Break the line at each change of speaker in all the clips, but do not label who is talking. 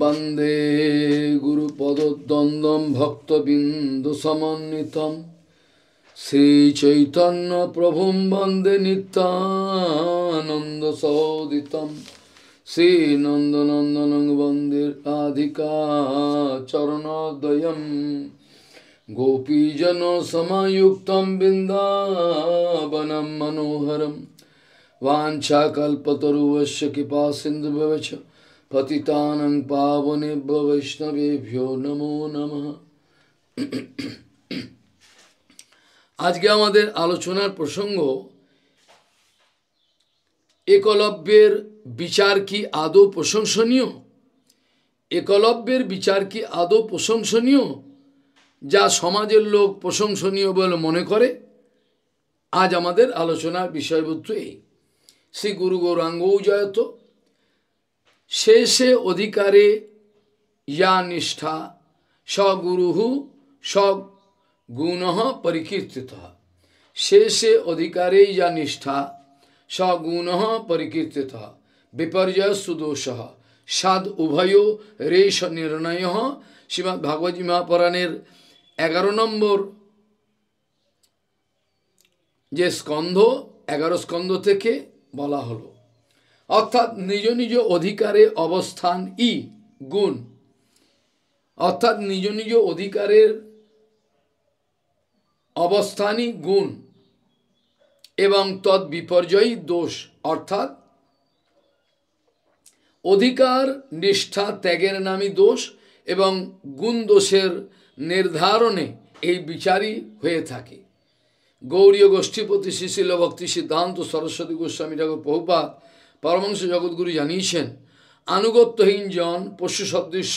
वंदे वन्दे गुरुपदद्वन्द्वं भक्तबिन्दुसमन्वितं श्रीचैतन्यप्रभुं वन्दे नित्यानन्दसोदितं श्रीनन्दनन्दनं वन्दे राधिका चरणोदयं गोपीजनसमयुक्तं बिन्दावनं मनोहरं वाञ्छाकल्पतरुवश्य कृपा सिन्धुभ्यवच পতিতানং পাবনেভ্য বৈষ্ণবেভ্যো নমো নম আজকে আমাদের আলোচনার প্রসঙ্গ একলব্যের বিচার কি আদৌ প্রশংসনীয় একলব্যের বিচার কি আদৌ প্রশংসনীয় যা সমাজের লোক প্রশংসনীয় বলে মনে করে আজ আমাদের আলোচনার বিষয়বস্তু এই শ্রী গুরু গৌরাঙ্গও জয়ত শেষে অধিকারে ইয়া নিষ্ঠা সগুরুহু সব গুণ পরিকীর্তিত শেষে অধিকারে ইয়া নিষ্ঠা স্বগুণ পরিকীর্তিত বিপর্যয় সুদোষ সাদ উভয় রেশ নির্ণয় শ্রীমৎ ভাগবতী মহাপুরাণের এগারো নম্বর যে স্কন্ধ এগারো স্কন্ধ থেকে বলা হলো অর্থাৎ নিজ নিজ অধিকারে অবস্থান ই গুণ অর্থাৎ নিজ নিজ অধিকারের অবস্থানই গুণ এবং তৎ বিপর্যয়ী দোষ অর্থাৎ অধিকার নিষ্ঠা ত্যাগের নামই দোষ এবং গুণ দোষের নির্ধারণে এই বিচারই হয়ে থাকে গৌরীয় গোষ্ঠীপতি শিশিল ভক্তি সিদ্ধান্ত সরস্বতী গোস্বামী ঠাকুর প্রভুপাত পরমংস জগৎগুরু জানিয়েছেন আনুগত্যহীন জন পশু সদৃশ্য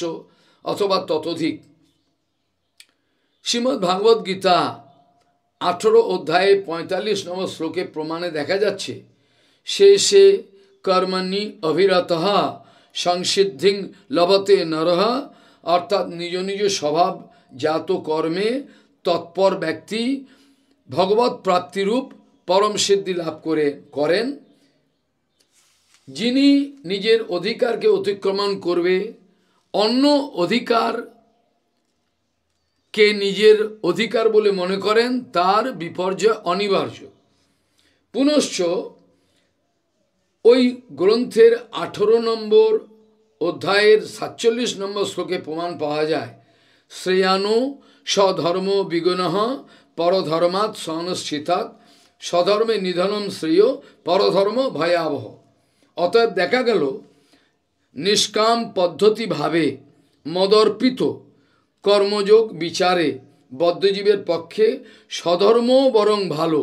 অথবা ততোধিক শ্রীমদ্ ভাগবত গীতা আঠেরো অধ্যায়ে পঁয়তাল্লিশ নম্বর শ্লোকে প্রমাণে দেখা যাচ্ছে সে সে কর্মণি অভিরত সংসিদ্ধি লভতে নরহ অর্থাৎ নিজ নিজ স্বভাব জাত কর্মে তৎপর ব্যক্তি ভগবৎ প্রাপ্তিরূপ পরম সিদ্ধি লাভ করে করেন যিনি নিজের অধিকারকে অতিক্রমণ করবে অন্য অধিকার কে নিজের অধিকার বলে মনে করেন তার বিপর্যয় অনিবার্য পুনশ্চ ওই গ্রন্থের আঠেরো নম্বর অধ্যায়ের সাতচল্লিশ নম্বর শ্লোকে প্রমাণ পাওয়া যায় শ্রেয়ানো স্বধর্ম বিগুণহ পরধর্মাৎ সংস্থিতাৎ স্বধর্মে নিধনম শ্রেয় পরধর্ম ভয়াবহ অতএব দেখা গেল নিষ্কাম পদ্ধতিভাবে মদর্পিত কর্মযোগ বিচারে বদ্ধজীবের পক্ষে সধর্ম বরং ভালো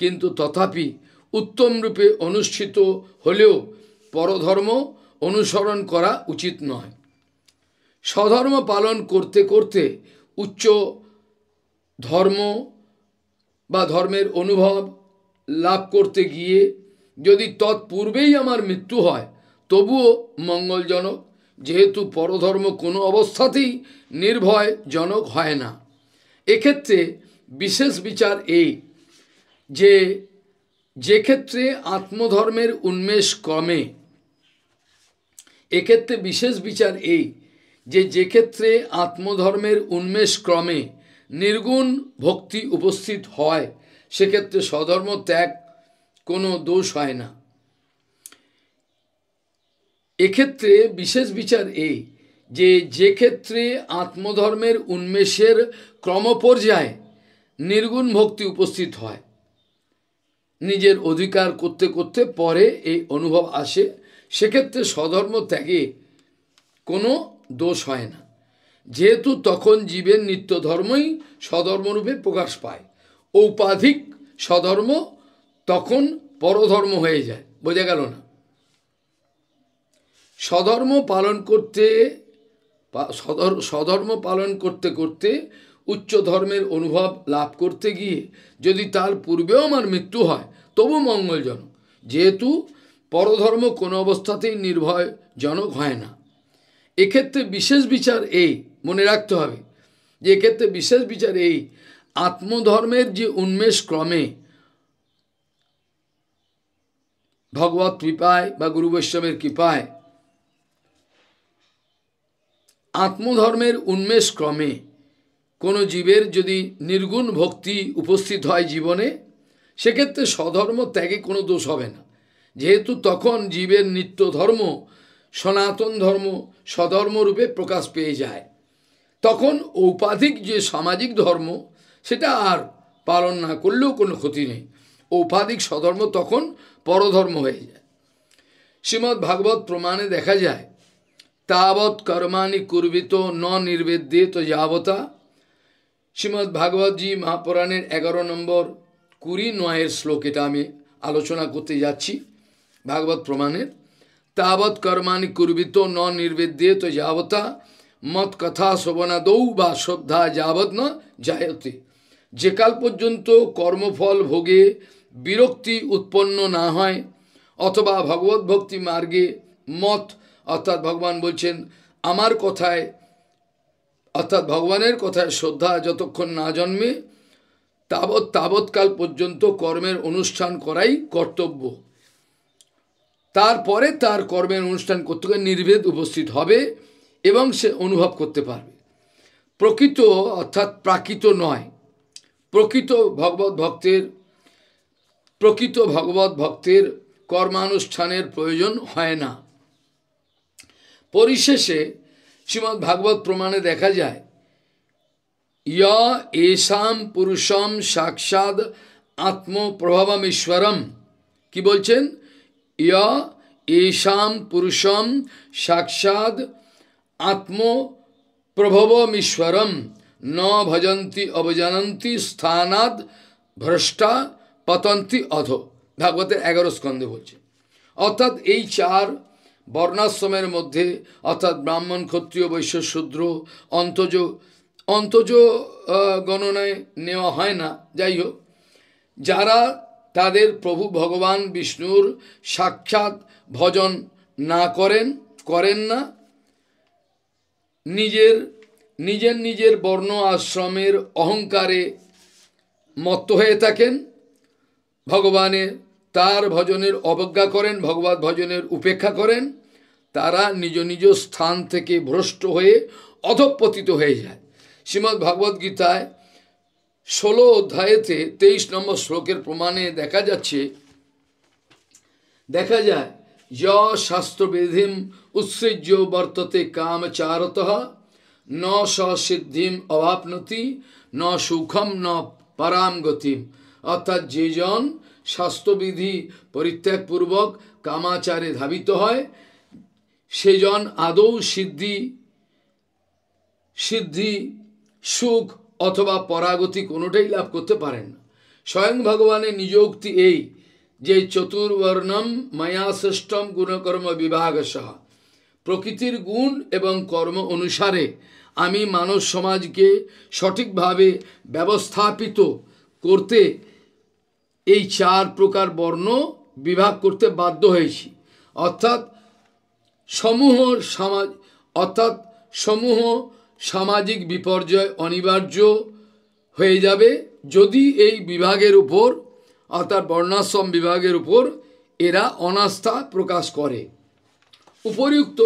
কিন্তু তথাপি উত্তম রূপে অনুষ্ঠিত হলেও পরধর্ম অনুসরণ করা উচিত নয় সধর্ম পালন করতে করতে উচ্চ ধর্ম বা ধর্মের অনুভব লাভ করতে গিয়ে যদি তৎপূর্বেই আমার মৃত্যু হয় তবুও মঙ্গলজনক যেহেতু পরধর্ম কোনো অবস্থাতেই নির্ভয়জনক হয় না এক্ষেত্রে বিশেষ বিচার এই যে যে ক্ষেত্রে আত্মধর্মের উন্মেষ কমে এক্ষেত্রে বিশেষ বিচার এই যে যে ক্ষেত্রে আত্মধর্মের উন্মেষ ক্রমে নির্গুণ ভক্তি উপস্থিত হয় সেক্ষেত্রে স্বধর্ম ত্যাগ কোনো দোষ হয় না এক্ষেত্রে বিশেষ বিচার এই যে যে ক্ষেত্রে আত্মধর্মের উন্মেষের ক্রমপর্যায়ে নির্গুণ ভক্তি উপস্থিত হয় নিজের অধিকার করতে করতে পরে এই অনুভব আসে সেক্ষেত্রে স্বধর্ম ত্যাগে কোনো দোষ হয় না যেহেতু তখন জীবের নিত্য ধর্মই স্বধর্মরূপে প্রকাশ পায় ঔপাধিক স্বধর্ম তখন পরধর্ম হয়ে যায় বোঝা গেল না সধর্ম পালন করতে সধর্ম পালন করতে করতে উচ্চ ধর্মের অনুভব লাভ করতে গিয়ে যদি তার পূর্বেও আমার মৃত্যু হয় তবু মঙ্গলজনক যেহেতু পরধর্ম কোনো অবস্থাতেই নির্ভয়জনক হয় না এক্ষেত্রে বিশেষ বিচার এই মনে রাখতে হবে যে এক্ষেত্রে বিশেষ বিচার এই আত্মধর্মের যে উন্মেষ ক্রমে ভগবত কৃপায় বা গুরু বৈষ্ণবের কৃপায় আত্মধর্মের উন্মেষ ক্রমে কোনো জীবের যদি নির্গুণ ভক্তি উপস্থিত হয় জীবনে সেক্ষেত্রে স্বধর্ম ত্যাগে কোনো দোষ হবে না যেহেতু তখন জীবের নিত্য ধর্ম সনাতন ধর্ম স্বধর্মরূপে প্রকাশ পেয়ে যায় তখন ঔপাধিক যে সামাজিক ধর্ম সেটা আর পালন না করলেও কোনো ক্ষতি নেই ঔপাধিক স্বধর্ম তখন পরধর্ম হয়ে যায় শ্রীমদ্ ভাগবত প্রমাণে দেখা যায় তাবৎ কর্মাণি কুর্বিত ন নির্বেদিত যাবতা শ্রীমদ্ ভাগবতজি মহাপুরাণের এগারো নম্বর কুড়ি নয়ের শ্লোক এটা আমি আলোচনা করতে যাচ্ছি ভাগবত প্রমাণের তাবৎ কর্মাণি কুর্বিত ন নির্বেদিত যাবতা মত কথা দৌ বা শ্রদ্ধা যাবৎ যায়তে যে যেকাল পর্যন্ত কর্মফল ভোগে বিরক্তি উৎপন্ন না হয় অথবা ভগবত ভক্তি মার্গে মত অর্থাৎ ভগবান বলছেন আমার কথায় অর্থাৎ ভগবানের কথায় শ্রদ্ধা যতক্ষণ না জন্মে তাবৎ তাবৎকাল পর্যন্ত কর্মের অনুষ্ঠান করাই কর্তব্য তারপরে তার কর্মের অনুষ্ঠান করতে গেলে নির্ভেদ উপস্থিত হবে এবং সে অনুভব করতে পারবে প্রকৃত অর্থাৎ প্রাকৃত নয় প্রকৃত ভগবত ভক্তের প্রকৃত ভগবত ভক্তের কর্মানুষ্ঠানের প্রয়োজন হয় না পরিশেষে শ্রীমৎ ভাগবত প্রমাণে দেখা যায় य এসাম পুরুষম সাক্ষাৎ আত্মপ্রভাবম ঈশ্বরম কি বলছেন य এসাম পুরুষম সাক্ষাৎ আত্মপ্রভবম ঈশ্বরম ন ভজন্তি অবজানন্তি স্থানাদ ভ্রষ্টা পতন্তি অধ ভাগবতের এগারো স্কন্ধে বলছে অর্থাৎ এই চার বর্ণাশ্রমের মধ্যে অর্থাৎ ব্রাহ্মণ ক্ষত্রিয় বৈশ্য শূদ্র অন্তজ অন্তজ গণনায় নেওয়া হয় না যাই হোক যারা তাদের প্রভু ভগবান বিষ্ণুর সাক্ষাৎ ভজন না করেন করেন না নিজের নিজের নিজের বর্ণ আশ্রমের অহংকারে মত্ত হয়ে থাকেন ভগবানে তার ভজনের অবজ্ঞা করেন ভগবত ভজনের উপেক্ষা করেন তারা নিজ নিজ স্থান থেকে ভ্রষ্ট হয়ে অধপতিত হয়ে যায় শ্রীমদ্ ভগবদ্গীতায় ষোলো অধ্যায়েতে তেইশ নম্বর শ্লোকের প্রমাণে দেখা যাচ্ছে দেখা যায় য শাস্ত্রবিধিম উৎসৃজ্য বর্ততে কামচারত ন সিদ্ধিম অভাবনতি ন সুখম ন পরাম গতিম অর্থাৎ যেজন স্বাস্থ্যবিধি পরিত্যাগপূর্বক কামাচারে ধাবিত হয় সেজন আদৌ সিদ্ধি সিদ্ধি সুখ অথবা পরাগতি কোনোটাই লাভ করতে পারেন স্বয়ং ভগবানের নিযুক্তি এই যে চতুর্বর্ণম মায়া শ্রেষ্ঠম গুণকর্ম সহ প্রকৃতির গুণ এবং কর্ম অনুসারে আমি মানব সমাজকে সঠিকভাবে ব্যবস্থাপিত করতে এই চার প্রকার বর্ণ বিভাগ করতে বাধ্য হয়েছি অর্থাৎ সমূহ সমাজ অর্থাৎ সমূহ সামাজিক বিপর্যয় অনিবার্য হয়ে যাবে যদি এই বিভাগের উপর অর্থাৎ বর্ণাশ্রম বিভাগের উপর এরা অনাস্থা প্রকাশ করে উপরিউক্ত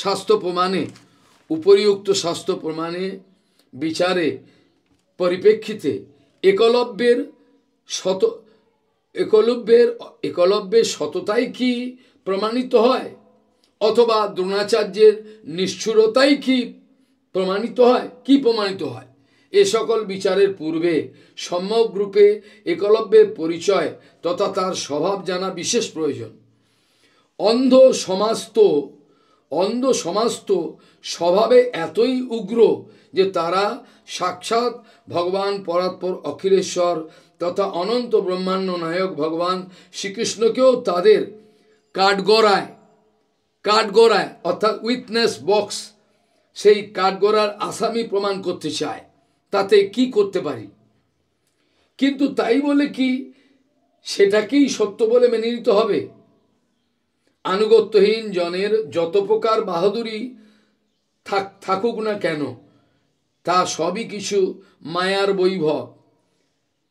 স্বাস্থ্য প্রমাণে উপরিউক্ত স্বাস্থ্য প্রমাণে বিচারে পরিপ্রেক্ষিতে একলব্যের শত একলব্যের একলব্যের সততাই কি প্রমাণিত হয় অথবা দ্রোণাচার্যের নিষ্ঠুরতাই কি প্রমাণিত হয় কি প্রমাণিত হয় এ সকল বিচারের পূর্বে সম্যকরূপে একলব্যের পরিচয় তথা তার স্বভাব জানা বিশেষ প্রয়োজন অন্ধ সমাস্ত অন্ধ সমাস্ত স্বভাবে এতই উগ্র যে তারা সাক্ষাৎ ভগবান পরাৎপর অখিলেশ্বর তথা অনন্ত ব্রহ্মাণ্ড নায়ক ভগবান শ্রীকৃষ্ণকেও তাদের কাঠগড়ায় কাঠগড়ায় অর্থাৎ উইটনেস বক্স সেই কাঠগড়ার আসামি প্রমাণ করতে চায় তাতে কি করতে পারি কিন্তু তাই বলে কি সেটাকেই সত্য বলে মেনে নিতে হবে আনুগত্যহীন জনের যত প্রকার বাহাদুরি থাক থাকুক না কেন তা সবই কিছু মায়ার বৈভব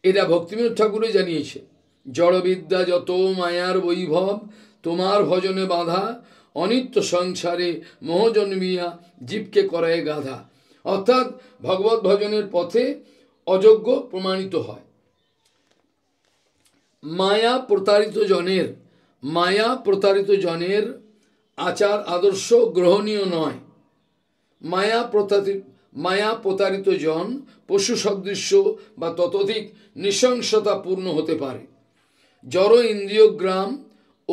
এটা ভক্তিবিনোদ ঠাকুরই জানিয়েছে জড়বিদ্যা যত মায়ার বৈভব তোমার ভজনে বাধা অনিত্য সংসারে মোহজন্মিয়া জীবকে করায় গাধা অর্থাৎ ভগবত ভজনের পথে অযোগ্য প্রমাণিত হয় মায়া প্রতারিত জনের মায়া প্রতারিত জনের আচার আদর্শ গ্রহণীয় নয় মায়া মায়া প্রতারিত জন পশু সদৃশ্য বা ততোধিক নৃশংসতাপূর্ণ হতে পারে জড় ইন্দ্রিয়গ্রাম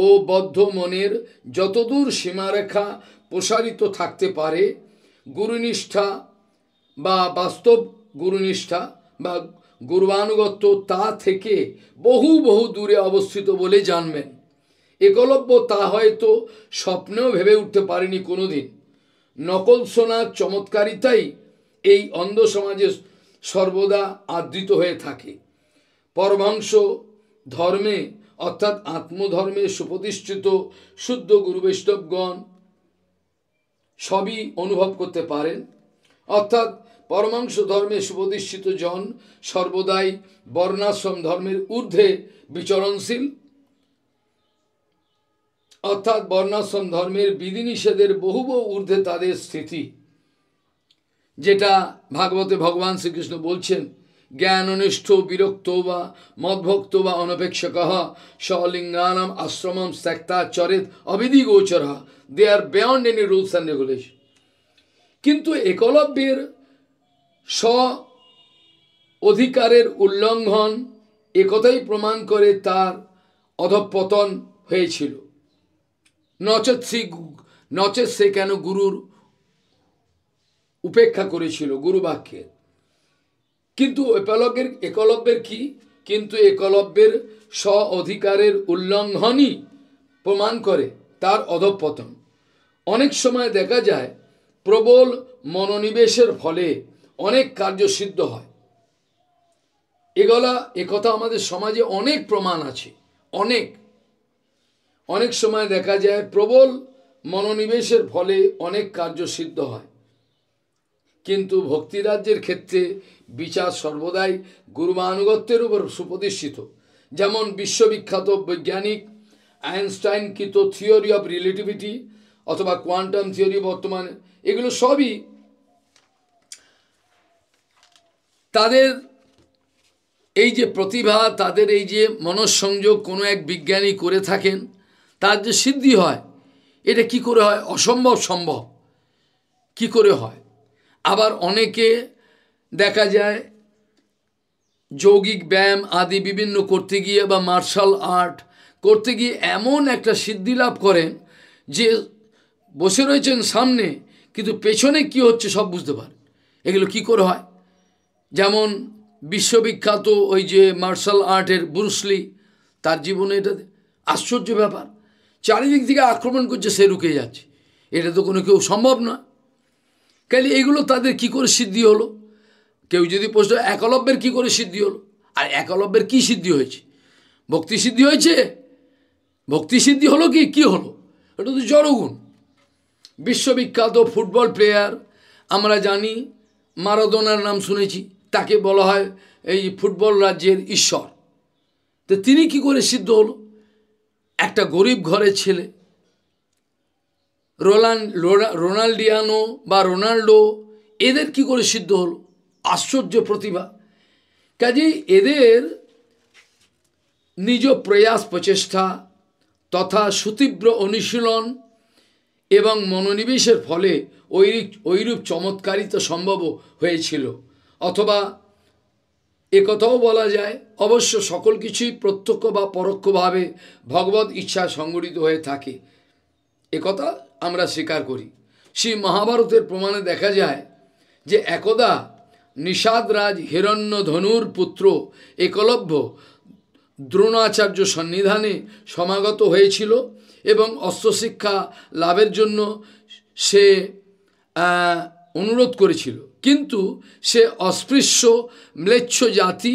ও বদ্ধ মনের যতদূর সীমারেখা প্রসারিত থাকতে পারে গুরুনিষ্ঠা বা বাস্তব গুরুনিষ্ঠা বা গুরুবানুগত্য তা থেকে বহু বহু দূরে অবস্থিত বলে জানবেন একলব্য তা হয়তো স্বপ্নেও ভেবে উঠতে পারেনি কোনোদিন নকল সোনার চমৎকারিতাই এই অন্ধ সমাজে সর্বদা আদৃত হয়ে থাকে পরমাংশ ধর্মে অর্থাৎ আত্মধর্মে সুপ্রতিষ্ঠিত শুদ্ধ গুরু বৈষ্ণবগণ সবই অনুভব করতে পারেন অর্থাৎ পরমাংশ ধর্মে সুপ্রতিষ্ঠিত জন সর্বদাই বর্ণাশ্রম ধর্মের ঊর্ধ্বে বিচরণশীল অর্থাৎ বর্ণাশ্রম ধর্মের বিধিনিষেধের বহু ঊর্ধ্বে তাদের স্থিতি যেটা ভাগবতে ভগবান শ্রীকৃষ্ণ বলছেন জ্ঞান অনিষ্ঠ বিরক্ত বা মদভক্ত বা অনপেক্ষক সলিঙ্গানম আশ্রমম স্যাক্তা চরিত অবিধি গোচর they are beyond any rules and regulation কিন্তু একলব্যের স্ব অধিকারের উল্লঙ্ঘন একথাই প্রমাণ করে তার অধপতন হয়েছিল নচৎ সে নচেৎ সে কেন গুরুর উপেক্ষা করেছিল গুরুবাক্যের কিন্তু একলব্যের একলব্যের কি কিন্তু একলব্যের স্ব অধিকারের উল্লঙ্ঘনই প্রমাণ করে তার অধপতন অনেক সময় দেখা যায় প্রবল মনোনিবেশের ফলে অনেক কার্য সিদ্ধ হয় এগলা একথা আমাদের সমাজে অনেক প্রমাণ আছে অনেক অনেক সময় দেখা যায় প্রবল মনোনিবেশের ফলে অনেক কার্য সিদ্ধ হয় কিন্তু ভক্তিরাজ্যের ক্ষেত্রে বিচার সর্বদাই গুরুমানুগত্যের উপর সুপ্রতিষ্ঠিত যেমন বিশ্ববিখ্যাত বৈজ্ঞানিক আইনস্টাইন কৃত থিওরি অফ রিলেটিভিটি অথবা কোয়ান্টাম থিওরি বর্তমানে এগুলো সবই তাদের এই যে প্রতিভা তাদের এই যে মনঃসংযোগ কোনো এক বিজ্ঞানী করে থাকেন তার যে সিদ্ধি হয় এটা কি করে হয় অসম্ভব সম্ভব কি করে হয় আবার অনেকে দেখা যায় যৌগিক ব্যায়াম আদি বিভিন্ন করতে গিয়ে বা মার্শাল আর্ট করতে গিয়ে এমন একটা সিদ্ধি লাভ করেন যে বসে রয়েছেন সামনে কিন্তু পেছনে কি হচ্ছে সব বুঝতে পারেন এগুলো কি করে হয় যেমন বিশ্ববিখ্যাত ওই যে মার্শাল আর্টের ব্রুসলি তার জীবনে এটা আশ্চর্য ব্যাপার চারিদিক থেকে আক্রমণ করছে সে রুকে যাচ্ছে এটা তো কোনো কেউ সম্ভব নয় কালি এগুলো তাদের কি করে সিদ্ধি হলো কেউ যদি প্রশ্ন একলব্যের কি করে সিদ্ধি হলো আর একলব্যের কি সিদ্ধি হয়েছে ভক্তি সিদ্ধি হয়েছে ভক্তি সিদ্ধি হলো কি কি হলো এটা তো জড়গুণ বিশ্ববিখ্যাত ফুটবল প্লেয়ার আমরা জানি মারাদোনার নাম শুনেছি তাকে বলা হয় এই ফুটবল রাজ্যের ঈশ্বর তো তিনি কি করে সিদ্ধ হলো একটা গরিব ঘরের ছেলে রোলান রোনাল্ডিয়ানো বা রোনাল্ডো এদের কি করে সিদ্ধ হল আশ্চর্য প্রতিভা কাজেই এদের নিজ প্রয়াস প্রচেষ্টা তথা সুতীব্র অনুশীলন এবং মনোনিবেশের ফলে ঐরূপ ঐরূপ চমৎকারিতা সম্ভব হয়েছিল অথবা একথাও বলা যায় অবশ্য সকল কিছুই প্রত্যক্ষ বা পরোক্ষভাবে ভগবত ইচ্ছা সংগঠিত হয়ে থাকে একথা আমরা স্বীকার করি সেই মহাভারতের প্রমাণে দেখা যায় যে একদা নিষাদরাজ হিরণ্য ধনুর পুত্র একলভ্য দ্রোণাচার্য সন্নিধানে সমাগত হয়েছিল এবং অস্ত্রশিক্ষা লাভের জন্য সে অনুরোধ করেছিল কিন্তু সে অস্পৃশ্য ম্লেচ্ছ জাতি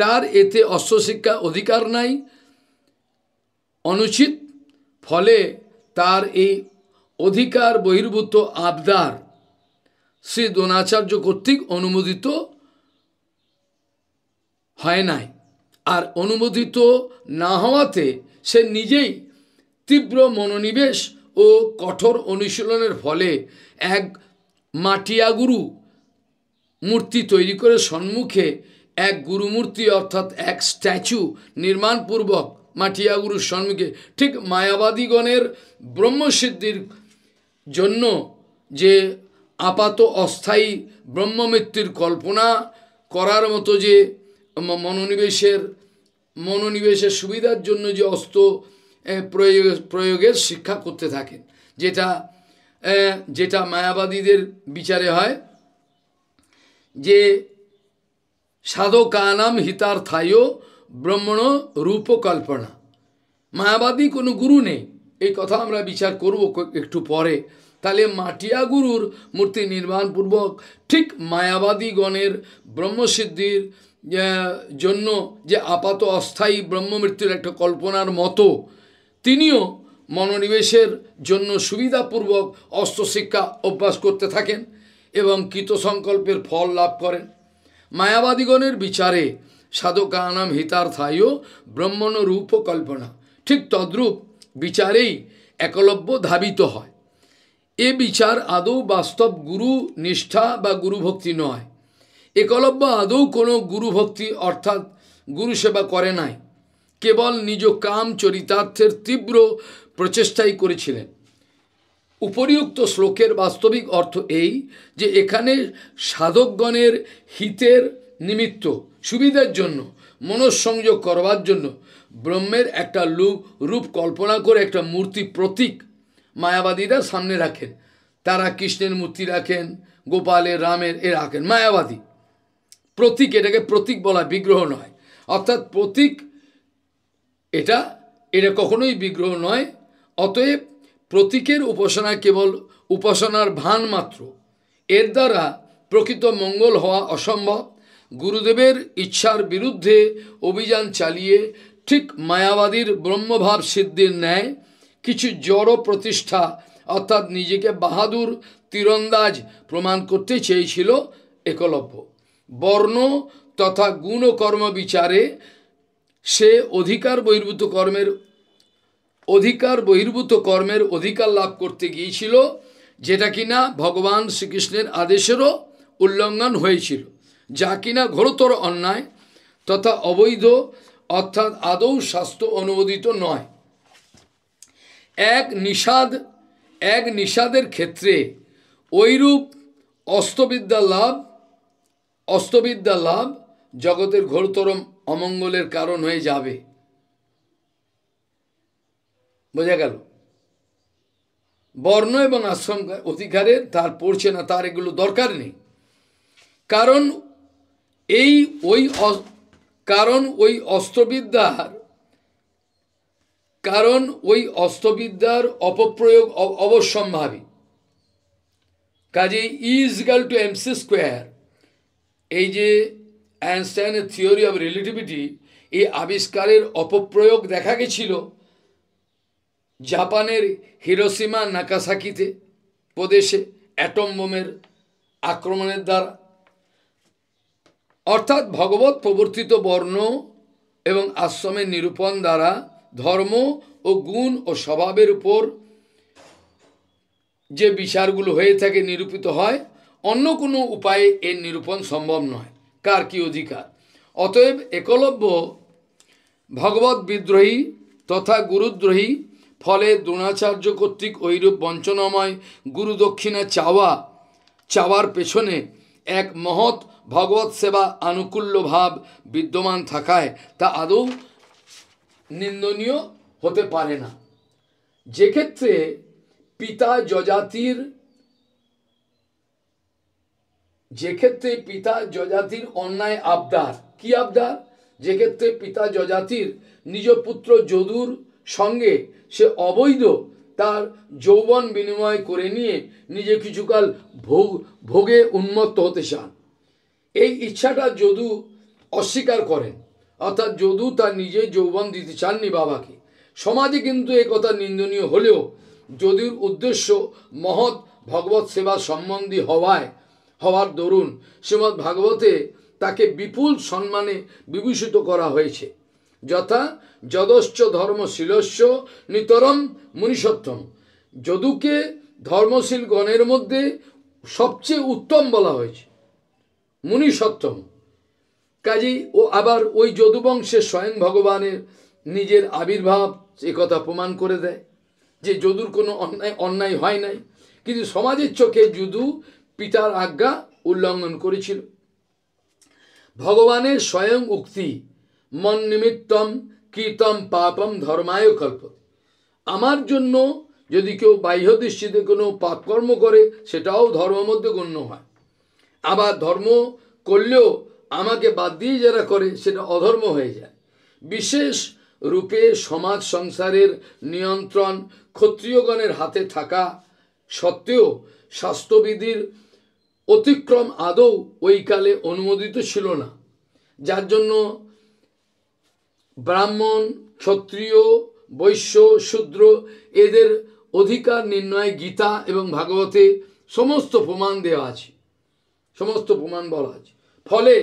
তার এতে অস্ত্রশিক্ষা অধিকার নাই অনুচিত ফলে তার এই অধিকার বহির্ভূত আবদার শ্রী দ্রোণাচার্য কর্তৃক অনুমোদিত হয় নাই আর অনুমোদিত না হওয়াতে সে নিজেই তীব্র মনোনিবেশ ও কঠোর অনুশীলনের ফলে এক মাটিয়া গুরু মূর্তি তৈরি করে সম্মুখে এক গুরুমূর্তি অর্থাৎ এক স্ট্যাচু নির্মাণপূর্বক মাঠিয়া গুরুর সম্মুখে ঠিক মায়াবাদীগণের ব্রহ্মসিদ্ধির জন্য যে আপাত অস্থায়ী ব্রহ্মমৃত্যুর কল্পনা করার মতো যে মনোনিবেশের মনোনিবেশের সুবিধার জন্য যে অস্ত্র প্রয়োগ প্রয়োগের শিক্ষা করতে থাকেন যেটা যেটা মায়াবাদীদের বিচারে হয় যে সাধকানাম হিতার্থায়ও ব্রহ্মণ রূপকল্পনা মায়াবাদী কোনো গুরু নেই এই কথা আমরা বিচার করব একটু পরে তাহলে মাটিয়া গুরুর মূর্তি নির্মাণপূর্বক ঠিক মায়াবাদীগণের ব্রহ্মসিদ্ধির জন্য যে আপাত অস্থায়ী ব্রহ্মমৃত্যুর একটা কল্পনার মতো তিনিও মনোনিবেশের জন্য সুবিধাপূর্বক অস্ত্রশিক্ষা অভ্যাস করতে থাকেন এবং সংকল্পের ফল লাভ করেন মায়াবাদীগণের বিচারে সাধকানাম হিতার্থায়ও ব্রহ্মণ রূপ কল্পনা ঠিক তদ্রূপ বিচারেই একলব্য ধাবিত হয় এ বিচার আদৌ বাস্তব গুরু নিষ্ঠা বা গুরুভক্তি নয় একলব্য আদৌ কোনো গুরুভক্তি অর্থাৎ গুরু সেবা করে নাই কেবল নিজ কাম চরিতার্থের তীব্র প্রচেষ্টাই করেছিলেন উপরিউক্ত শ্লোকের বাস্তবিক অর্থ এই যে এখানে সাধকগণের হিতের নিমিত্ত সুবিধার জন্য মনঃসংযোগ করবার জন্য ব্রহ্মের একটা লুপ রূপ কল্পনা করে একটা মূর্তি প্রতীক মায়াবাদীরা সামনে রাখেন তারা কৃষ্ণের মূর্তি রাখেন গোপালের রামের এ রাখেন মায়াবাদী প্রতীক এটাকে প্রতীক বলা বিগ্রহ নয় অর্থাৎ প্রতীক এটা এটা কখনোই বিগ্রহ নয় অতএব প্রতীকের উপাসনা কেবল উপাসনার ভান মাত্র এর দ্বারা প্রকৃত মঙ্গল হওয়া অসম্ভব গুরুদেবের ইচ্ছার বিরুদ্ধে অভিযান চালিয়ে ঠিক মায়াবাদীর ব্রহ্মভাব সিদ্ধির ন্যায় কিছু জড় প্রতিষ্ঠা অর্থাৎ নিজেকে বাহাদুর তীরন্দাজ প্রমাণ করতে চেয়েছিল একলব্য বর্ণ তথা গুণ কর্ম বিচারে সে অধিকার বহির্ভূত কর্মের অধিকার বহির্ভূত কর্মের অধিকার লাভ করতে গিয়েছিল যেটা কিনা ভগবান শ্রীকৃষ্ণের আদেশেরও উল্লঙ্ঘন হয়েছিল যা কিনা ঘোরতর অন্যায় তথা অবৈধ অর্থাৎ আদৌ স্বাস্থ্য অনুমোদিত নয় এক নিষাদ এক নিষাদের ক্ষেত্রে ঐরূপ অস্তবিদ্যা লাভ অস্তবিদ্যা লাভ জগতের ঘোরতর অমঙ্গলের কারণ হয়ে যাবে বোঝা গেল বর্ণ এবং আশ্রম অধিকারের তার পড়ছে না তার এগুলো দরকার নেই কারণ এই ওই কারণ ওই অস্ত্রবিদ্যার কারণ ওই অস্ত্রবিদ্যার অপপ্রয়োগ অবশ্যম্ভাবী কাজে গাল টু এমসি স্কোয়ার এই যে অ্যানস্টাইনের থিওরি অব রিলেটিভিটি এই আবিষ্কারের অপপ্রয়োগ দেখা গেছিল জাপানের হিরোসীমা নাকাসাকিতে প্রদেশে অ্যাটম বোমের আক্রমণের দ্বারা অর্থাৎ ভগবত প্রবর্তিত বর্ণ এবং আশ্রমের নিরূপণ দ্বারা ধর্ম ও গুণ ও স্বভাবের উপর যে বিচারগুলো হয়ে থাকে নিরূপিত হয় অন্য কোনো উপায়ে এর নিরূপণ সম্ভব নয় কার কি অধিকার অতএব একলব্য ভগবত বিদ্রোহী তথা গুরুদ্রোহী ফলে দ্রোণাচার্য কর্তৃক ঐরূপ বঞ্চনাময় গুরুদক্ষিণা চাওয়া চাওয়ার পেছনে এক মহৎ ভগবত সেবা আনুকূল্য ভাব বিদ্যমান থাকায় তা আদৌ নিন্দনীয় হতে পারে না যে ক্ষেত্রে পিতা যজাতির যে ক্ষেত্রে পিতা যজাতির অন্যায় আবদার কি আবদার যে ক্ষেত্রে পিতা যজাতির নিজ পুত্র যদুর সঙ্গে সে অবৈধ তার যৌবন বিনিময় করে নিয়ে নিজে কিছুকাল ভোগ ভোগে উন্মত্ত হতে চান এই ইচ্ছাটা যদু অস্বীকার করেন অর্থাৎ যদু তার নিজে যৌবন দিতে চাননি বাবাকে সমাজে কিন্তু এ কথা নিন্দনীয় হলেও যদুর উদ্দেশ্য মহৎ ভগবত সেবা সম্বন্ধী হওয়ায় হওয়ার দরুন শ্রীমৎ ভাগবতে তাকে বিপুল সম্মানে বিভূষিত করা হয়েছে যথা যদশ্চ ধর্মশীলস্য নিতরম মুনিষত্তম যদুকে ধর্মশীল গণের মধ্যে সবচেয়ে উত্তম বলা হয়েছে মুনি কাজেই ও আবার ওই যদুবংশের স্বয়ং ভগবানের নিজের আবির্ভাব এ কথা প্রমাণ করে দেয় যে যদুর কোনো অন্যায় অন্যায় হয় নাই কিন্তু সমাজের চোখে যদু পিতার আজ্ঞা উল্লঙ্ঘন করেছিল ভগবানের স্বয়ং উক্তি মন নিমিত্তম কীর্তম পাপম ধর্মায় কল্প আমার জন্য যদি কেউ বাহ্য দৃষ্টিতে কোনো পাপকর্ম করে সেটাও ধর্মের মধ্যে গণ্য হয় আবার ধর্ম করলেও আমাকে বাদ দিয়ে যারা করে সেটা অধর্ম হয়ে যায় বিশেষ রূপে সমাজ সংসারের নিয়ন্ত্রণ ক্ষত্রিয়গণের হাতে থাকা সত্ত্বেও স্বাস্থ্যবিধির অতিক্রম আদৌ ওই কালে অনুমোদিত ছিল না যার জন্য ব্রাহ্মণ ক্ষত্রিয় বৈশ্য শূদ্র এদের অধিকার নির্ণয়ে গীতা এবং ভাগবতে সমস্ত প্রমাণ দেওয়া আছে সমস্ত প্রমাণ বলা আছে ফলে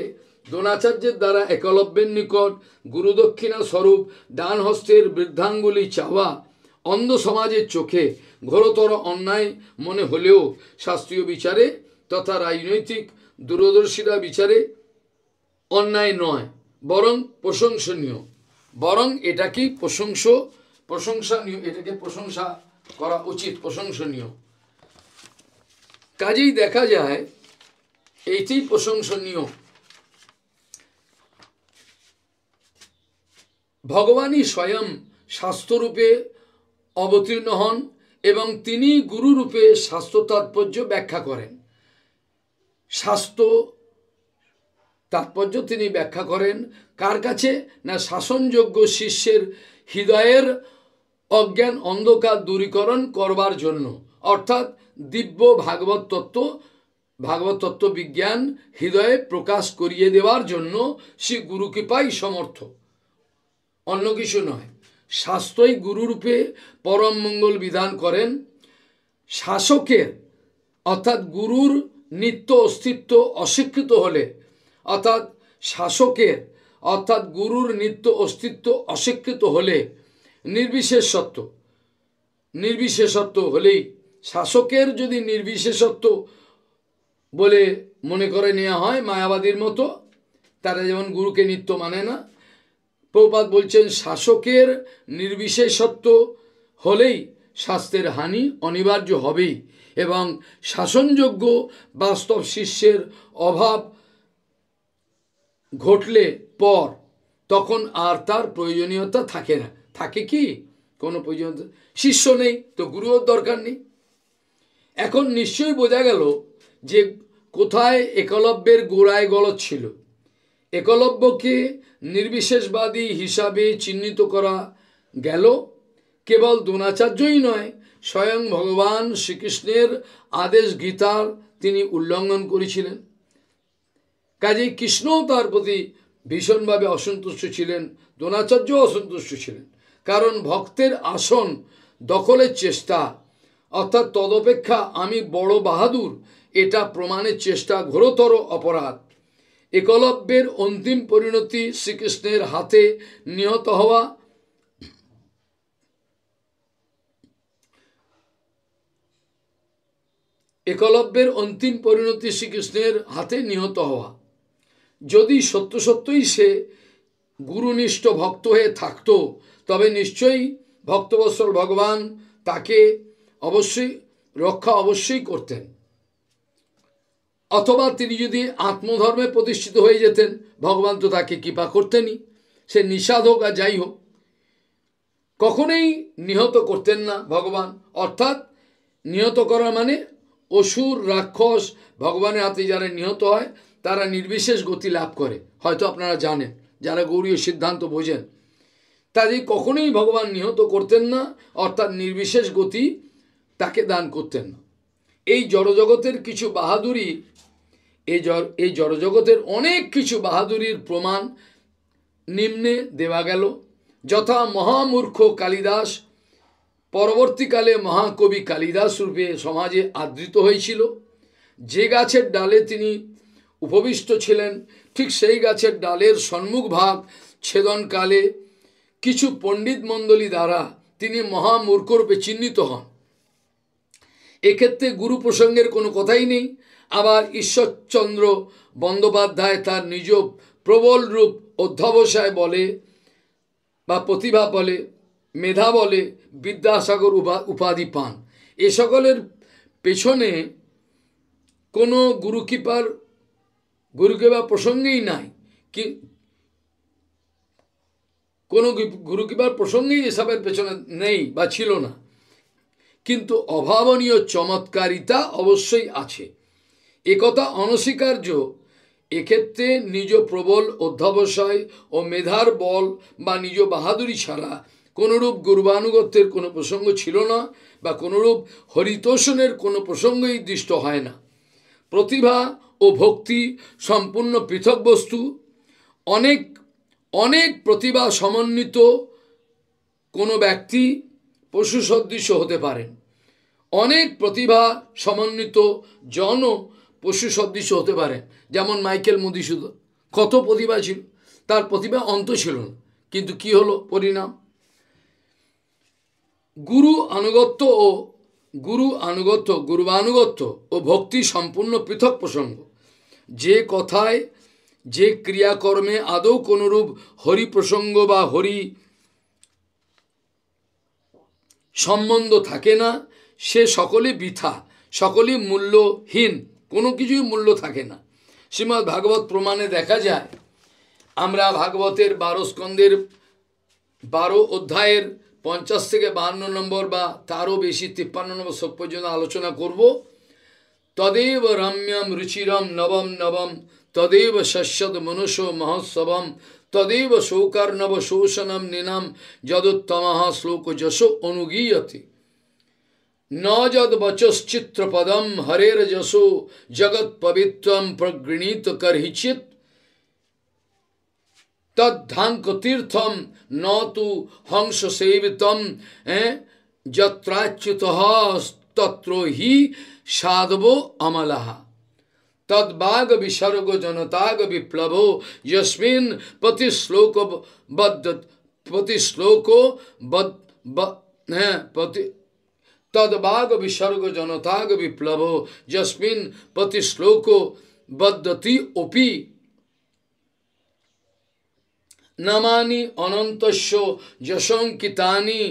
দ্রোণাচার্যের দ্বারা একলব্যের নিকট গুরুদক্ষিণা স্বরূপ ডান হস্তের বৃদ্ধাঙ্গুলি চাওয়া অন্ধ সমাজের চোখে ঘোরতর অন্যায় মনে হলেও শাস্ত্রীয় বিচারে তথা রাজনৈতিক দূরদর্শিতা বিচারে অন্যায় নয় বরং প্রশংসনীয় বরং এটাকেই প্রশংস প্রশংসনীয় এটাকে প্রশংসা করা উচিত প্রশংসনীয় কাজেই দেখা যায় এটি প্রশংসনীয় ভগবানই স্বয়ং স্বাস্থ্যরূপে অবতীর্ণ হন এবং তিনি গুরুরূপে স্বাস্থ্য তাৎপর্য ব্যাখ্যা করেন স্বাস্থ্য তাৎপর্য তিনি ব্যাখ্যা করেন কার কাছে না শাসনযোগ্য শিষ্যের হৃদয়ের অজ্ঞান অন্ধকার দূরীকরণ করবার জন্য অর্থাৎ দিব্য ভাগবত তত্ত্ব ভাগবত তত্ত্ব বিজ্ঞান হৃদয়ে প্রকাশ করিয়ে দেওয়ার জন্য সে গুরুকৃপাই সমর্থ অন্য কিছু নয় শাস্ত্রই গুরুরূপে পরম মঙ্গল বিধান করেন শাসকের অর্থাৎ গুরুর নিত্য অস্তিত্ব অস্বীকৃত হলে অর্থাৎ শাসকের অর্থাৎ গুরুর নিত্য অস্তিত্ব অস্বীকৃত হলে নির্বিশেষত্ব নির্বিশেষত্ব হলেই শাসকের যদি নির্বিশেষত্ব বলে মনে করে নেওয়া হয় মায়াবাদীর মতো তারা যেমন গুরুকে নিত্য মানে না প্রপাত বলছেন শাসকের নির্বিশেষত্ব হলেই স্বাস্থ্যের হানি অনিবার্য হবেই এবং শাসনযোগ্য বাস্তব শিষ্যের অভাব ঘটলে পর তখন আর তার প্রয়োজনীয়তা থাকে না থাকে কি কোনো প্রয়োজনীয়তা শিষ্য নেই তো গুরুর দরকার নেই এখন নিশ্চয়ই বোঝা গেল যে কোথায় একলব্যের গোড়ায় গলত ছিল একলব্যকে নির্বিশেষবাদী হিসাবে চিহ্নিত করা গেল কেবল দ্রোণাচার্যই নয় স্বয়ং ভগবান শ্রীকৃষ্ণের আদেশ গীতার তিনি উল্লঙ্ঘন করেছিলেন কাজেই কৃষ্ণও তার প্রতি ভীষণভাবে অসন্তুষ্ট ছিলেন দ্রোণাচার্যও অসন্তুষ্ট ছিলেন কারণ ভক্তের আসন দখলের চেষ্টা অর্থাৎ তদপেক্ষা আমি বড় বাহাদুর এটা প্রমাণের চেষ্টা ঘোরতর অপরাধ একলব্যের অন্তিম পরিণতি শ্রীকৃষ্ণের হাতে নিহত হওয়া একলব্যের অন্তিম পরিণতি শ্রীকৃষ্ণের হাতে নিহত হওয়া যদি সত্য সত্যই সে গুরুনিষ্ঠ ভক্ত হয়ে থাকত তবে নিশ্চয়ই ভক্তবৎসল ভগবান তাকে অবশ্যই রক্ষা অবশ্যই করতেন অথবা তিনি যদি আত্মধর্মে প্রতিষ্ঠিত হয়ে যেতেন ভগবান তো তাকে কৃপা করতেনি সে নিষাদ হোক আর যাই হোক কখনোই নিহত করতেন না ভগবান অর্থাৎ নিহত করা মানে অসুর রাক্ষস ভগবানের হাতে যারা নিহত হয় তারা নির্বিশেষ গতি লাভ করে হয়তো আপনারা জানেন যারা গৌরীয় সিদ্ধান্ত বোঝেন তাদের কখনোই ভগবান নিহত করতেন না অর্থাৎ নির্বিশেষ গতি তাকে দান করতেন না এই জড়জগতের কিছু বাহাদুরি এই জর এই জড়জগতের অনেক কিছু বাহাদুরির প্রমাণ নিম্নে দেওয়া গেল যথা মহামূর্খ কালিদাস পরবর্তীকালে মহাকবি কালিদাস রূপে সমাজে আদৃত হয়েছিল যে গাছের ডালে তিনি উপবিষ্ট ছিলেন ঠিক সেই গাছের ডালের সম্মুখ ভাগ ছেদনকালে কিছু পণ্ডিত মণ্ডলী দ্বারা তিনি মহামূর্খরূপে চিহ্নিত হন এক্ষেত্রে গুরু প্রসঙ্গের কোনো কথাই নেই আবার ঈশ্বরচন্দ্র বন্দ্যোপাধ্যায় তার নিজ প্রবল রূপ অধ্যবসায় বলে বা প্রতিভা বলে মেধা বলে বিদ্যাসাগর উপাধি পান এ সকলের পেছনে কোনো গুরুকৃপার গুরুকৃপা প্রসঙ্গেই নাই কি কোনো গুরুকৃপার প্রসঙ্গেই এসবের পেছনে নেই বা ছিল না কিন্তু অভাবনীয় চমৎকারিতা অবশ্যই আছে একথা অনস্বীকার্য এক্ষেত্রে নিজ প্রবল অধ্যাবসায় ও মেধার বল বা নিজ বাহাদুরি ছাড়া কোনোরূপ গুরবানুগত্যের কোনো প্রসঙ্গ ছিল না বা কোনোরূপ হরিতোষণের কোনো প্রসঙ্গই দৃষ্ট হয় না প্রতিভা ও ভক্তি সম্পূর্ণ পৃথক বস্তু অনেক অনেক প্রতিভা সমন্বিত কোনো ব্যক্তি পশু সদৃশ্য হতে পারেন অনেক প্রতিভা সমন্বিত জন পশু সদৃশ্য হতে পারে যেমন মাইকেল মধুসূদন কত প্রতিভা ছিল তার প্রতিভা অন্ত ছিল না কিন্তু কি হলো পরিণাম গুরু আনুগত্য ও গুরু আনুগত্য গুরুবানুগত্য ও ভক্তি সম্পূর্ণ পৃথক প্রসঙ্গ যে কথায় যে ক্রিয়াকর্মে আদৌ কোনোরূপ হরি প্রসঙ্গ বা হরি সম্বন্ধ থাকে না সে সকলেই বৃথা সকলেই মূল্যহীন কোনো কিছুই মূল্য থাকে না শ্রীমৎ ভাগবত প্রমাণে দেখা যায় আমরা ভাগবতের বারো বারো অধ্যায়ের পঞ্চাশ থেকে বাহান্ন নম্বর বা তারও বেশি তিপ্পান্ন নম্বর সব পর্যন্ত আলোচনা করব তদেব রম্যম রুচিরম নবম নবম তদেব শস্যদ মনুষ্য মহোৎসবম तदेव शोकर शोषणम निनम जदुत्तम श्लोक जसो अनुगीयते न जद वचश्चित्रपदम हरेर जसो जगत पवित्र प्रगृणीत करहिचित तद्धांक तीर्थम न तो हंस सेवितम जत्राच्युत तत्रो ही साधवो अमलहा तद्भाग विसर्ग जनताग विप्लव यस्मिन श्लोक बद्ध प्रतिश्लोको श्लोको बद प्रति तद्भाग विसर्ग जनताग विप्लव यस्मिन श्लोको बद्धति ओपि नमानी अनंतस्यो यशंकितानि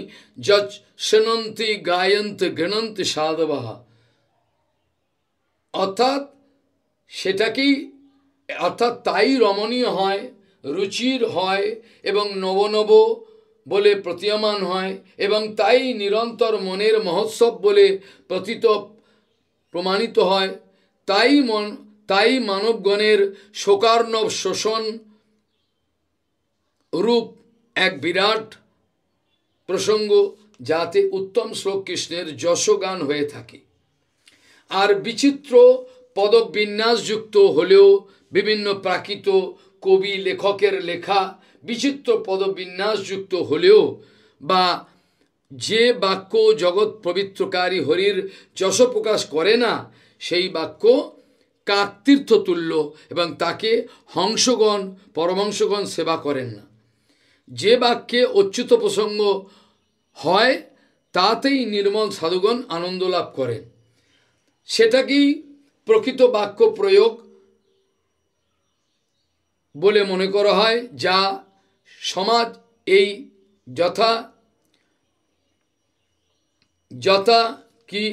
जच शनंति गायंत गणंत साधव अर्थात সেটাকেই অর্থাৎ তাই রমণীয় হয় রুচির হয় এবং নবনব বলে প্রতীয়মান হয় এবং তাই নিরন্তর মনের মহোৎসব বলে প্রতীত প্রমাণিত হয় তাই মন তাই মানবগণের শোকার্ণব শোষণ রূপ এক বিরাট প্রসঙ্গ যাতে উত্তম শ্লোক কৃষ্ণের যশগান হয়ে থাকে আর বিচিত্র পদবিন্যাসযুক্ত হলেও বিভিন্ন প্রাকৃত কবি লেখকের লেখা বিচিত্র পদবিন্যাসযুক্ত হলেও বা যে বাক্য জগৎ পবিত্রকারী হরির যশ প্রকাশ করে না সেই বাক্য কার্তীর্থ তুল্য এবং তাকে হংসগণ পরমহংসগণ সেবা করেন না যে বাক্যে অচ্যুত প্রসঙ্গ হয় তাতেই নির্মল সাধুগণ আনন্দ লাভ করেন সেটাকেই প্রকৃত বাক্য প্রয়োগ বলে মনে করা হয় যা সমাজ এই যথা যথা কি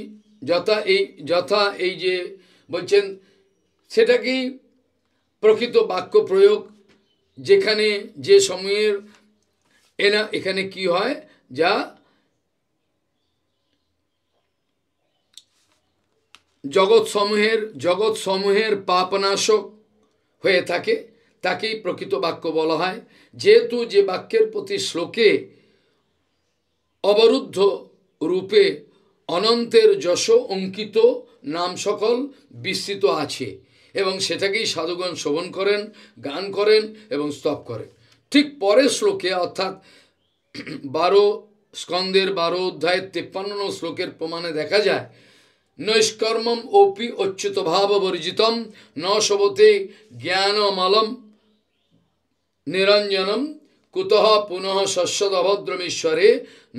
যথা এই যথা এই যে বলছেন সেটাকেই প্রকৃত বাক্য প্রয়োগ যেখানে যে সময়ের এনা এখানে কি হয় যা জগৎসমূহের সমূহের পাপনাশক হয়ে থাকে তাকেই প্রকৃত বাক্য বলা হয় যেহেতু যে বাক্যের প্রতি শ্লোকে অবরুদ্ধ রূপে অনন্তের যশ অঙ্কিত নাম সকল বিস্তৃত আছে এবং সেটাকেই সাধুগণ শোভন করেন গান করেন এবং স্তব করেন ঠিক পরের শ্লোকে অর্থাৎ বারো স্কন্দের বারো অধ্যায়ের তেপ্পান্ন শ্লোকের প্রমাণে দেখা যায় নৈষ্কর্মম অপি অচ্যুত ভাব বর্জিতম ন শবতে জ্ঞানমলম নিরঞ্জনম কুত পুনঃ শস্যদ অভদ্রমেশ্বরে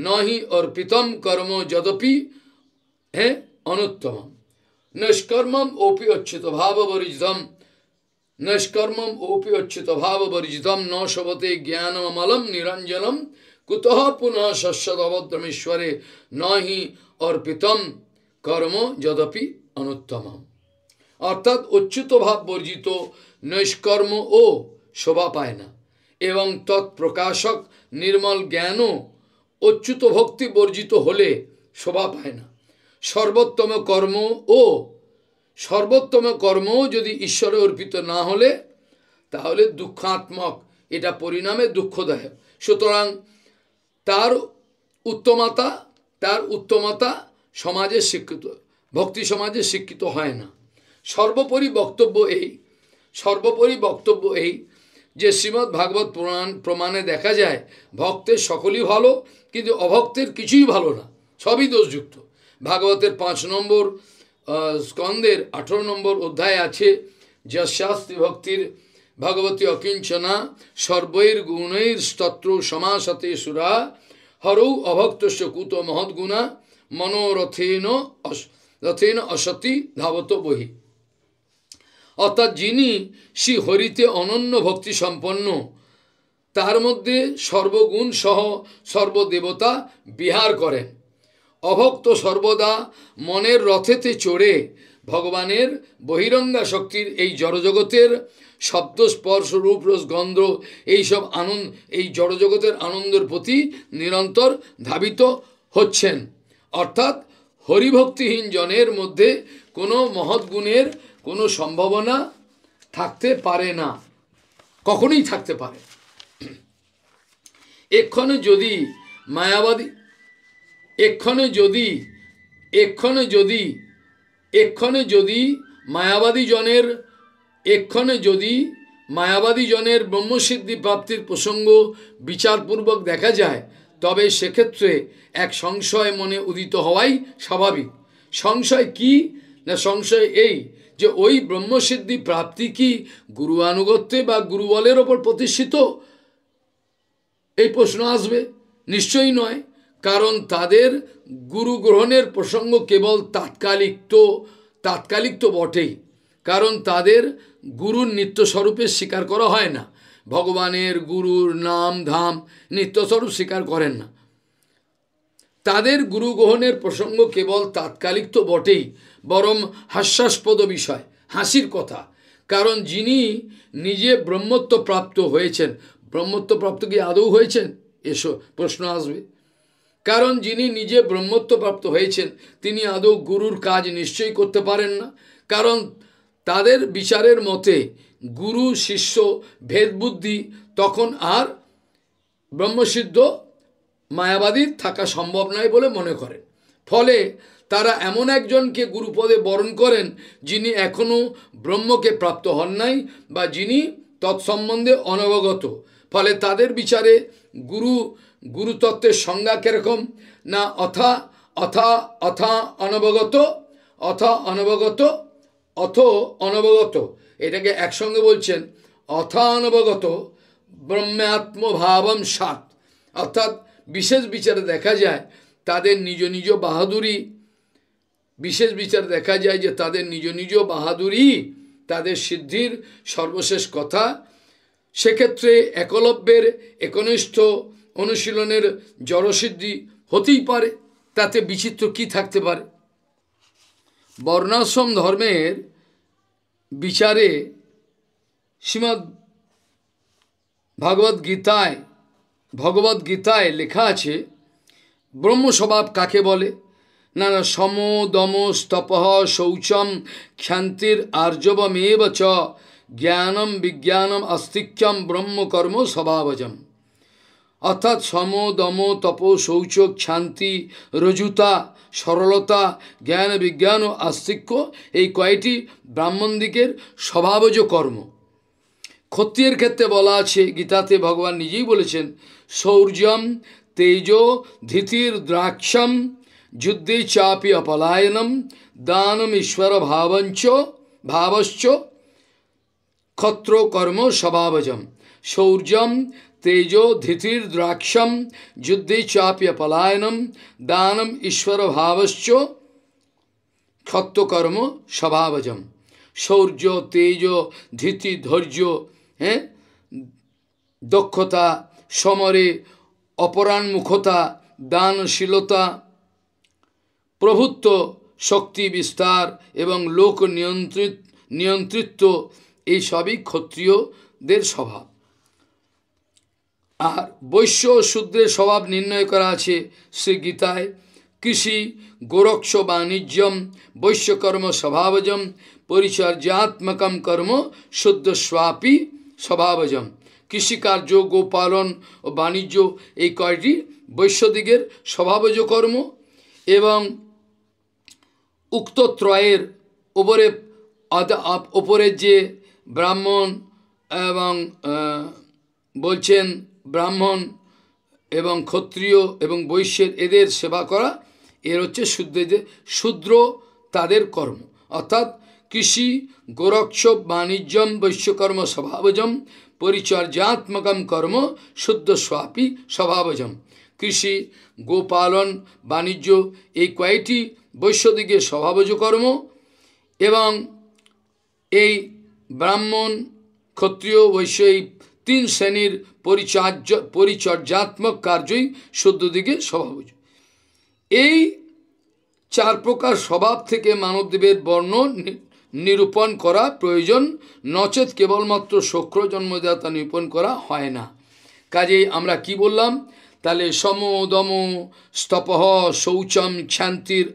নহি অর্পিতম কর্ম যদপি হে অনুত্তম নৈষ্কর্মম অপি অচ্যুত ভাব বর্জিতম নৈষ্কর্মম অপি অচ্যুত ভাব বর্জিতম ন শবতে জ্ঞানমলম নিরঞ্জনম কুত পুনঃ শস্যদ অভদ্রমেশ্বরে নহি অর্পিতম কর্ম যদপি অনুত্তম অর্থাৎ অচ্যুত ভাব বর্জিত নৈষ্কর্ম ও শোভা পায় না এবং তৎপ্রকাশক নির্মল জ্ঞানও অচ্যুত ভক্তি বর্জিত হলে শোভা পায় না সর্বোত্তম কর্ম ও সর্বোত্তম কর্ম যদি ঈশ্বরে অর্পিত না হলে তাহলে দুঃখাত্মক এটা পরিণামে দুঃখদায়ক সুতরাং তার উত্তমতা তার উত্তমতা সমাজে শিক্ষিত ভক্তি সমাজে শিক্ষিত হয় না সর্বোপরি বক্তব্য এই সর্বোপরি বক্তব্য এই যে শ্রীমৎ ভাগবত প্রমাণ প্রমাণে দেখা যায় ভক্তের সকলই ভালো কিন্তু অভক্তের কিছুই ভালো না সবই দোষযুক্ত ভাগবতের পাঁচ নম্বর স্কন্দের আঠেরো নম্বর অধ্যায় আছে যা শাস্তি ভক্তির ভগবতী অকিঞ্চনা সর্বৈর গুণৈর স্তত্র সমাসতে সুরা হরৌ অভক্ত কুত গুণা মনোরথেন রথেন অসতী ধাবত বহি অর্থাৎ যিনি শ্রী হরিতে অনন্য ভক্তি সম্পন্ন তার মধ্যে সর্বগুণ সহ সর্বদেবতা বিহার করেন অভক্ত সর্বদা মনের রথেতে চড়ে ভগবানের বহিরঙ্গা শক্তির এই জড়জগতের শব্দ স্পর্শ রূপ রস গন্ধ এইসব আনন্দ এই জড়জগতের আনন্দের প্রতি নিরন্তর ধাবিত হচ্ছেন অর্থাৎ হরিভক্তিহীন জনের মধ্যে কোনো মহৎ গুণের কোনো সম্ভাবনা থাকতে পারে না কখনোই থাকতে পারে এক্ষণে যদি মায়াবাদী এক্ষণে যদি এক্ষণে যদি এক্ষণে যদি মায়াবাদী জনের এক্ষণে যদি মায়াবাদী জনের ব্রহ্মসিদ্ধি প্রাপ্তির প্রসঙ্গ বিচারপূর্বক দেখা যায় তবে সেক্ষেত্রে এক সংশয় মনে উদিত হওয়াই স্বাভাবিক সংশয় কি না সংশয় এই যে ওই ব্রহ্মসিদ্ধি প্রাপ্তি কি গুরু আনুগত্যে বা গুরুবলের ওপর প্রতিষ্ঠিত এই প্রশ্ন আসবে নিশ্চয়ই নয় কারণ তাদের গুরু গ্রহণের প্রসঙ্গ কেবল তাৎকালিক তো তাৎকালিক তো বটেই কারণ তাদের গুরুর নিত্যস্বরূপে স্বীকার করা হয় না ভগবানের গুরুর নাম ধাম নিত্যস্বরূপ স্বীকার করেন না তাদের গুরু গ্রহণের প্রসঙ্গ কেবল তাৎকালিক তো বটেই বরং হাস্যাস্পদ বিষয় হাসির কথা কারণ যিনি নিজে ব্রহ্মত্ব প্রাপ্ত হয়েছেন ব্রহ্মত্ব প্রাপ্ত কি আদৌ হয়েছেন এসো প্রশ্ন আসবে কারণ যিনি নিজে ব্রহ্মত্ব প্রাপ্ত হয়েছেন তিনি আদৌ গুরুর কাজ নিশ্চয়ই করতে পারেন না কারণ তাদের বিচারের মতে গুরু শিষ্য ভেদবুদ্ধি তখন আর ব্রহ্মসিদ্ধ মায়াবাদী থাকা সম্ভব নয় বলে মনে করেন ফলে তারা এমন একজনকে গুরুপদে বরণ করেন যিনি এখনও ব্রহ্মকে প্রাপ্ত হন নাই বা যিনি তৎসম্বন্ধে অনবগত ফলে তাদের বিচারে গুরু গুরুতত্ত্বের সংজ্ঞা কীরকম না অথা অথা অথা অনবগত অথা অনবগত অথ অনবগত এটাকে একসঙ্গে বলছেন অথানবগত ব্রহ্মাত্মভাবম সাত অর্থাৎ বিশেষ বিচারে দেখা যায় তাদের নিজ নিজ বাহাদুরি বিশেষ বিচার দেখা যায় যে তাদের নিজ নিজ বাহাদুরি তাদের সিদ্ধির সর্বশেষ কথা সেক্ষেত্রে একলব্যের একনিষ্ঠ অনুশীলনের জড়সিদ্ধি হতেই পারে তাতে বিচিত্র কি থাকতে পারে বর্ণাশ্রম ধর্মের বিচারে শ্রীমদ্ভগবদ্গীতায় ভগবদ গীতায় ভগবদ গীতায় লেখা আছে ব্রহ্মস্বভাব কাকে বলে না না সম দম স্তপ শৌচম ক্ষান্তির আর্যবমেব চ জ্ঞানম বিজ্ঞানম আস্তিক্যম ব্রহ্মকর্ম স্বভাবজম অর্থাৎ সম দম তপ শৌচক শান্তি রজুতা সরলতা জ্ঞান বিজ্ঞান ও আস্তিক্য এই কয়টি ব্রাহ্মণ দিকের স্বভাবজ কর্ম ক্ষত্রিয়ের ক্ষেত্রে বলা আছে গীতাতে ভগবান নিজেই বলেছেন শৌর্যম তেজ ধৃতির দ্রাক্ষম যুদ্ধে চাপি অপলায়নম দানম ঈশ্বর ভাবঞ্চ ভাবশ্চ ক্ষত্র কর্ম স্বভাবজম শৌর্যম तेजो দ্রাক্ষম যুদ্ধে চাপ্য পলায়নম দানম ঈশ্বর ভাবশ্চ ক্ষত্রকর্ম স্বভাবজম শৌর্য তেজ ধীতি ধৈর্য হ্যাঁ দক্ষতা সমরে অপরাণমুখতা দানশীলতা প্রভুত্ব শক্তি বিস্তার এবং লোক নিয়ন্ত্রিত নিয়ন্ত্রিত্ব এই সবই ক্ষত্রিয়দের স্বভাব আর বৈশ্য শূদ্রের স্বভাব নির্ণয় করা আছে শ্রী গীতায় কৃষি গোরক্ষ বাণিজ্যম বৈশ্যকর্ম স্বভাবজম পরিচর্যাত্মকম কর্ম শুদ্ধ স্বাপি স্বভাবজম কৃষিকার্য গোপালন ও বাণিজ্য এই কয়টি বৈশ্যদিগের স্বভাবজ কর্ম এবং উক্ত ত্রয়ের ওপরে ওপরের যে ব্রাহ্মণ এবং বলছেন ব্রাহ্মণ এবং ক্ষত্রিয় এবং বৈশ্যের এদের সেবা করা এর হচ্ছে যে শূদ্র তাদের কর্ম অর্থাৎ কৃষি গোরক্ষ বাণিজ্যম বৈশ্যকর্ম স্বভাবজম পরিচর্যাত্মকম কর্ম শুদ্ধ স্বাপি স্বভাবজম কৃষি গোপালন বাণিজ্য এই কয়েকটি বৈশ্যদিকে স্বভাবজ কর্ম এবং এই ব্রাহ্মণ ক্ষত্রিয় বৈশ্য এই তিন শ্রেণীর পরিচর্য পরিচর্যাত্মক কার্যই দিকে স্বভাব এই চার প্রকার স্বভাব থেকে মানবদেবের বর্ণ নিরূপণ করা প্রয়োজন নচেত কেবলমাত্র শক্র জন্মদাতা নিরূপণ করা হয় না কাজেই আমরা কি বললাম তাহলে সম দম স্তপহ শৌচম ক্ষান্তির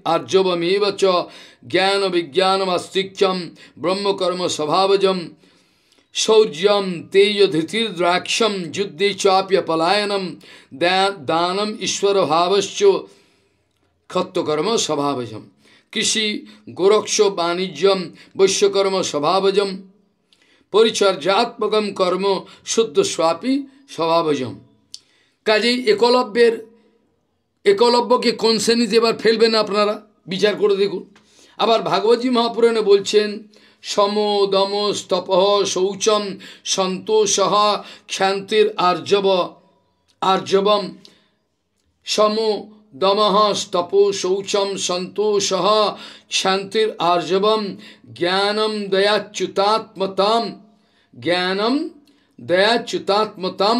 এবচ জ্ঞান বিজ্ঞান আস্তিক্যম ব্রহ্মকর্ম স্বভাবজম शौर्यम তেজ ধৃতির দ্রাক্ষম যুদ্ধে চাপ্য পলায়নম দানম ঈশ্বর ভাবশ্চ খত্যকর্ম স্বভাবজম কৃষি গোরক্ষ বাণিজ্যম বৈশ্যকর্ম স্বভাবজম পরিচর্যাত্মকম কর্ম শুদ্ধ স্বাপি স্বভাবজম কাজেই একলব্যের একলব্যকে কোন শ্রেণীতে এবার ফেলবেন আপনারা বিচার করে দেখুন আবার ভাগবতী মহাপুরাণে বলছেন সমো দম স্তপ শৌচম সন্তোষ ক্ষান্তির আর্যব আর্যবম সম দম স্তপ শৌচম সন্তোষ ক্ষান্তির আর্যবম জ্ঞানম দয়াচ্যুতাত্মতাম জ্ঞানম দয়াচ্যুতাত্মতাম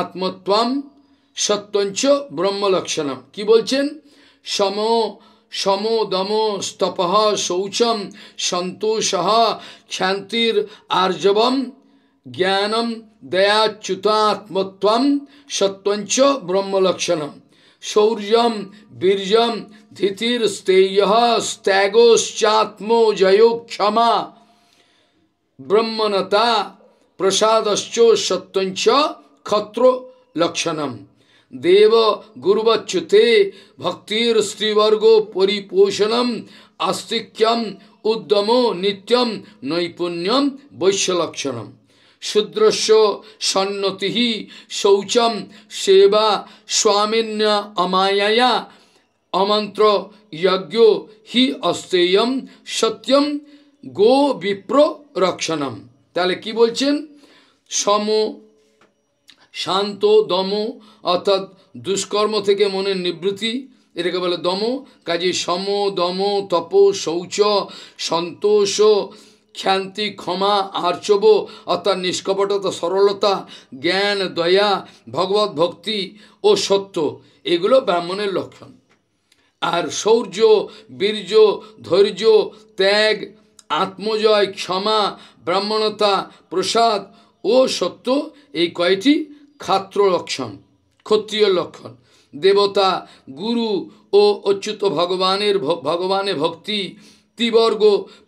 আত্মত্বম সত্যঞ্চ ব্রহ্মলক্ষণম কি বলছেন সম समो दमो स्तप शौचम संतोष क्षांतिर आर्जव ज्ञानम दयाच्युतात्म सत्वंच ब्रह्मलक्षण शौर्य वीर्य धीतिर स्तेय स्त्यागोश्चात्मो जयो क्षमा ब्रह्मनता प्रसादश्चो सत्वच खत्रो लक्षणम দেব গুরুবচ্ছুতে ভক্তির স্ত্রীবর্গ পরিপোষণম আস্তিক্যম উদ্যম নিত্যম নৈপুণ্যম বৈশ্যলক্ষণম শুদ্রস্য সন্নতিহি শৌচম সেবা স্বামিন্য অমায়ায়া অমন্ত্র যজ্ঞ হি অস্তেয়ম সত্যম গো বিপ্র রক্ষণম তাহলে কি বলছেন সম শান্ত দম অর্থাৎ দুষ্কর্ম থেকে মনের নিবৃত্তি এটাকে বলে দম কাজে সম দম তপ শৌচ সন্তোষ খ্যান্তি ক্ষমা আর্চব অর্থাৎ নিষ্কপটতা সরলতা জ্ঞান দয়া ভগবত ভক্তি ও সত্য এগুলো ব্রাহ্মণের লক্ষণ আর শৌর্য বীর্য ধৈর্য ত্যাগ আত্মজয় ক্ষমা ব্রাহ্মণতা প্রসাদ ও সত্য এই কয়টি ক্ষাত্র লক্ষণ ক্ষত্রিয় লক্ষণ দেবতা গুরু ও অচ্যুত ভগবানের ভগবানে ভক্তি তিবর্গ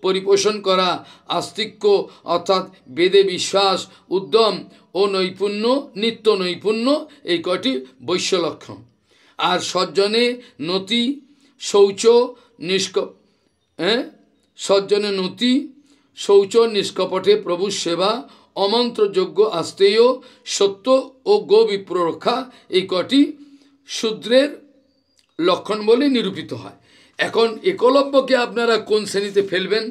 পরিপোষণ করা আস্তিক্য অর্থাৎ বেদে বিশ্বাস উদ্যম ও নৈপুণ্য নিত্য নৈপুণ্য এই কটি লক্ষণ আর সজ্জনে নতি শৌচ নিষ্ক হ্যাঁ সজ্জনে নতি শৌচ নিষ্কপটে প্রভু সেবা অমন্ত্রযোগ্য আস্তেয় সত্য ও গো বিপ্ররক্ষা এই কটি শূদ্রের লক্ষণ বলে নিরূপিত হয় এখন একলব্যকে আপনারা কোন শ্রেণীতে ফেলবেন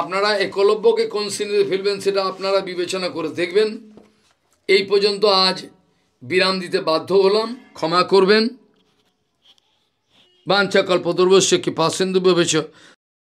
আপনারা একলব্যকে কোন শ্রেণীতে ফেলবেন সেটা আপনারা বিবেচনা করে দেখবেন এই পর্যন্ত আজ বিরাম দিতে বাধ্য হলাম ক্ষমা করবেন বাঞ্ছা দুর্বশ্য কি পাশেন্দু বিবেচ